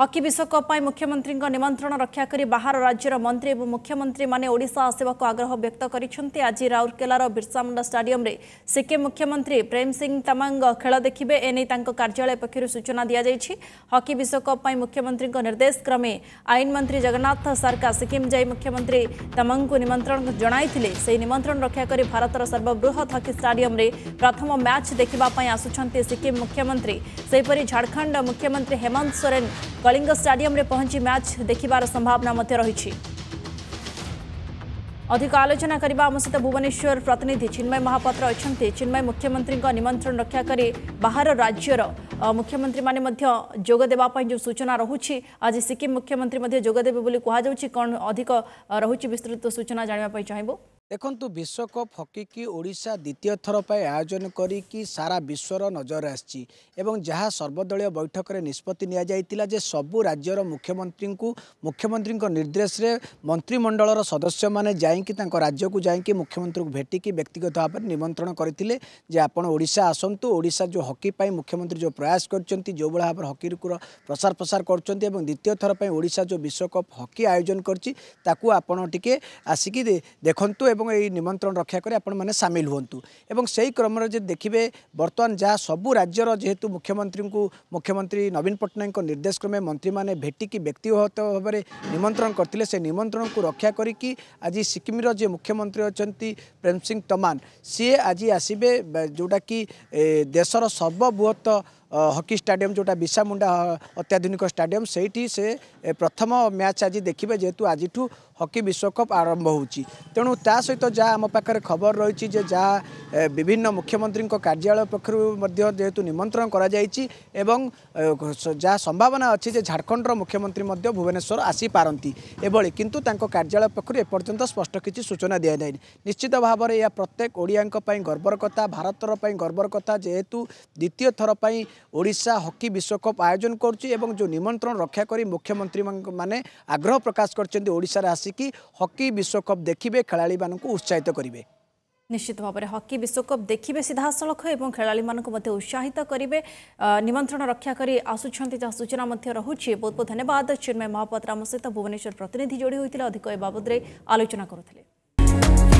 hockey ବିଶ୍ୱକପ୍ ପାଇଁ ମୁଖ୍ୟମନ୍ତ୍ରୀଙ୍କ ନିମନ୍ତ୍ରଣ ରକ୍ଷା କରି ବାହାର ରାଜ୍ୟର ମନ୍ତ୍ରୀ ଏବଂ ମୁଖ୍ୟମନ୍ତ୍ରୀମାନେ ଓଡ଼ିଶା ଆସିବାକୁ ଆଗ୍ରହ ବ୍ୟକ୍ତ କରିଛନ୍ତି ଆଜି ରାଉରକେଲାର ବିର୍ସାମୁଣ୍ଡା ଷ୍ଟାଡିୟମରେ ସିକିମ୍ ମୁଖ୍ୟମନ୍ତ୍ରୀ ପ୍ରେମ୍ ସିଂ ତମାଙ୍ଗ ଖେଳ ଦେଖିବେ ଏନେଇ ତାଙ୍କ କାର୍ଯ୍ୟାଳୟ ପକ୍ଷରୁ ସୂଚନା ଦିଆଯାଇଛି ହକି ବିଶ୍ୱକପ୍ ପାଇଁ ମୁଖ୍ୟମନ୍ତ୍ରୀଙ୍କ ନିର୍ଦ୍ଦେଶ କ୍ରମେ ଆଇନ ମନ୍ତ୍ରୀ ଜଗନ୍ନାଥ ସାର୍କା ସିକିମ୍ ଯାଇ ମୁଖ୍ୟମନ୍ତ୍ରୀ ତମାଙ୍ଗଙ୍କୁ ନିମନ୍ତ୍ରଣ ଜଣାଇଥିଲେ ସେହି ନିମନ୍ତ୍ରଣ ରକ୍ଷା କରି ଭାରତର ସର୍ବବୃହତ ହକି ଷ୍ଟାଡିୟମରେ ପ୍ରଥମ ମ୍ୟାଚ୍ ଦେଖିବା ପାଇଁ ଆସୁଛନ୍ତି ସିକିମ୍ ମୁଖ୍ୟମନ୍ତ୍ରୀ ସେହିପରି ଝାଡ଼ଖଣ୍ଡ ମୁଖ୍ୟମନ୍ତ୍ରୀ ହେମନ୍ତ ସୋରେନ କଳିଙ୍ଗ ଷ୍ଟାଡିୟମରେ ପହଞ୍ଚି ମ୍ୟାଚ୍ ଦେଖିବାର ସମ୍ଭାବନା ମଧ୍ୟ ରହିଛି ଅଧିକ ଆଲୋଚନା କରିବା ଆମ ସହିତ ଭୁବନେଶ୍ୱର ପ୍ରତିନିଧି ଚିନ୍ମୟ ମହାପାତ୍ର ଅଛନ୍ତି ଚିନ୍ମୟ ମୁଖ୍ୟମନ୍ତ୍ରୀଙ୍କ ନିମନ୍ତ୍ରଣ ରକ୍ଷା କରି ବାହାର ରାଜ୍ୟର ମୁଖ୍ୟମନ୍ତ୍ରୀମାନେ ମଧ୍ୟ ଯୋଗ ଦେବା ପାଇଁ ଯେଉଁ ସୂଚନା ରହୁଛି ଆଜି ସିକିମ୍ ମୁଖ୍ୟମନ୍ତ୍ରୀ ମଧ୍ୟ ଯୋଗ ଦେବେ ବୋଲି କୁହାଯାଉଛି କ'ଣ ଅଧିକ ରହୁଛି ବିସ୍ତୃତ ସୂଚନା ଜାଣିବା ପାଇଁ ଚାହିଁବୁ ଦେଖନ୍ତୁ ବିଶ୍ୱକପ୍ ହକିକି ଓଡ଼ିଶା ଦ୍ୱିତୀୟ ଥର ପାଇଁ ଆୟୋଜନ କରିକି ସାରା ବିଶ୍ୱର ନଜର ଆସିଛି ଏବଂ ଯାହା ସର୍ବଦଳୀୟ ବୈଠକରେ ନିଷ୍ପତ୍ତି ନିଆଯାଇଥିଲା ଯେ ସବୁ ରାଜ୍ୟର ମୁଖ୍ୟମନ୍ତ୍ରୀଙ୍କୁ ମୁଖ୍ୟମନ୍ତ୍ରୀଙ୍କ ନିର୍ଦ୍ଦେଶରେ ମନ୍ତ୍ରିମଣ୍ଡଳର ସଦସ୍ୟମାନେ ଯାଇକି ତାଙ୍କ ରାଜ୍ୟକୁ ଯାଇକି ମୁଖ୍ୟମନ୍ତ୍ରୀଙ୍କୁ ଭେଟିକି ବ୍ୟକ୍ତିଗତ ଭାବରେ ନିମନ୍ତ୍ରଣ କରିଥିଲେ ଯେ ଆପଣ ଓଡ଼ିଶା ଆସନ୍ତୁ ଓଡ଼ିଶା ଯେଉଁ ହକି ପାଇଁ ମୁଖ୍ୟମନ୍ତ୍ରୀ ଯେଉଁ ପ୍ରୟାସ କରିଛନ୍ତି ଯେଉଁଭଳି ଭାବରେ ହକିକୁ ପ୍ରସାର ପ୍ରସାର କରୁଛନ୍ତି ଏବଂ ଦ୍ୱିତୀୟ ଥର ପାଇଁ ଓଡ଼ିଶା ଯେଉଁ ବିଶ୍ୱକପ୍ ହକି ଆୟୋଜନ କରିଛି ତାକୁ ଆପଣ ଟିକେ ଆସିକି ଦେଖନ୍ତୁ ଏବଂ ଏହି ନିମନ୍ତ୍ରଣ ରକ୍ଷା କରି ଆପଣମାନେ ସାମିଲ ହୁଅନ୍ତୁ ଏବଂ ସେହି କ୍ରମରେ ଯଦି ଦେଖିବେ ବର୍ତ୍ତମାନ ଯାହା ସବୁ ରାଜ୍ୟର ଯେହେତୁ ମୁଖ୍ୟମନ୍ତ୍ରୀଙ୍କୁ ମୁଖ୍ୟମନ୍ତ୍ରୀ ନବୀନ ପଟ୍ଟନାୟକଙ୍କ ନିର୍ଦ୍ଦେଶ କ୍ରମେ ମନ୍ତ୍ରୀମାନେ ଭେଟିକି ବ୍ୟକ୍ତିଗତ ଭାବରେ ନିମନ୍ତ୍ରଣ କରିଥିଲେ ସେ ନିମନ୍ତ୍ରଣକୁ ରକ୍ଷା କରିକି ଆଜି ସିକିମ୍ର ଯିଏ ମୁଖ୍ୟମନ୍ତ୍ରୀ ଅଛନ୍ତି ପ୍ରେମ ସିଂ ତମାନ ସିଏ ଆଜି ଆସିବେ ଯେଉଁଟାକି ଦେଶର ସର୍ବବୃହତ হকি স্টাডিয়াম যেটা বিশামুন্ডা অত্যাধুনিক স্টাডিয়াম সেইটি সে প্রথম ম্যাচ আজ দেখবে যেহেতু আজিঠু হকি বিশ্বকপ আরম্ভ হচ্ছে তেমন তা সহ যা আম পাখে খবর রয়েছে যে যা বিভিন্ন মুখ্যমন্ত্রী কার্যালয় পক্ষ যেহেতু নিমন্ত্রণ করা যাই এবং যা সম্ভাবনা অছে যে ঝাড়খণ্ডর মুখ্যমন্ত্রী মধ্যে ভুবনেশ্বর আসিপারতি এভাবে কিন্তু তাঁর কার্যালয় পক্ষ এপর্যন্ত স্পষ্ট কিছু সূচনা দিয়া যায়নি নিশ্চিত ভাবে এ প্রত্যেক ওড়িয়া গর্বর কথা ভারতর গর্বর কথা যেহেতু দ্বিতীয় থর ଓଡ଼ିଶା ହକି ବିଶ୍ୱକପ୍ ଆୟୋଜନ କରୁଛି ଏବଂ ଯେଉଁ ନିମନ୍ତ୍ରଣ ରକ୍ଷା କରି ମୁଖ୍ୟମନ୍ତ୍ରୀ ମାନେ ଆଗ୍ରହ ପ୍ରକାଶ କରିଛନ୍ତି ଓଡ଼ିଶାରେ ଆସିକି ହକି ବିଶ୍ୱକପ୍ ଦେଖିବେ ଖେଳାଳିମାନଙ୍କୁ ଉତ୍ସାହିତ କରିବେ ନିଶ୍ଚିତ ଭାବରେ ହକି ବିଶ୍ୱକପ୍ ଦେଖିବେ ସିଧାସଳଖ ଏବଂ ଖେଳାଳିମାନଙ୍କୁ ମଧ୍ୟ ଉତ୍ସାହିତ କରିବେ ନିମନ୍ତ୍ରଣ ରକ୍ଷା କରି ଆସୁଛନ୍ତି ଯାହା ସୂଚନା ମଧ୍ୟ ରହୁଛି ବହୁତ ବହୁତ ଧନ୍ୟବାଦ ଚିନ୍ମୟ ମହାପାତ୍ର ଆମ ସହିତ ଭୁବନେଶ୍ୱର ପ୍ରତିନିଧି ଯୋଡ଼ି ହୋଇଥିଲେ ଅଧିକ ଏ ବାବଦରେ ଆଲୋଚନା କରୁଥିଲେ